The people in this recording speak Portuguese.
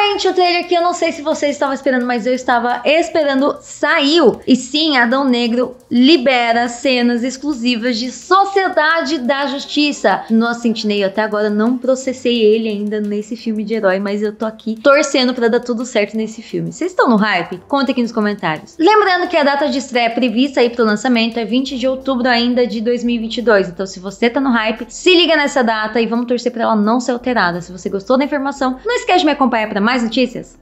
Finalmente o trailer que eu não sei se vocês estavam esperando, mas eu estava esperando, saiu. E sim, Adão Negro libera cenas exclusivas de Sociedade da Justiça. Nossa, Sentinei, até agora não processei ele ainda nesse filme de herói, mas eu tô aqui torcendo para dar tudo certo nesse filme. Vocês estão no hype? Conta aqui nos comentários. Lembrando que a data de estreia é prevista aí pro lançamento é 20 de outubro ainda de 2022. Então, se você tá no hype, se liga nessa data e vamos torcer para ela não ser alterada. Se você gostou da informação, não esquece de me acompanhar para mais mais notícias.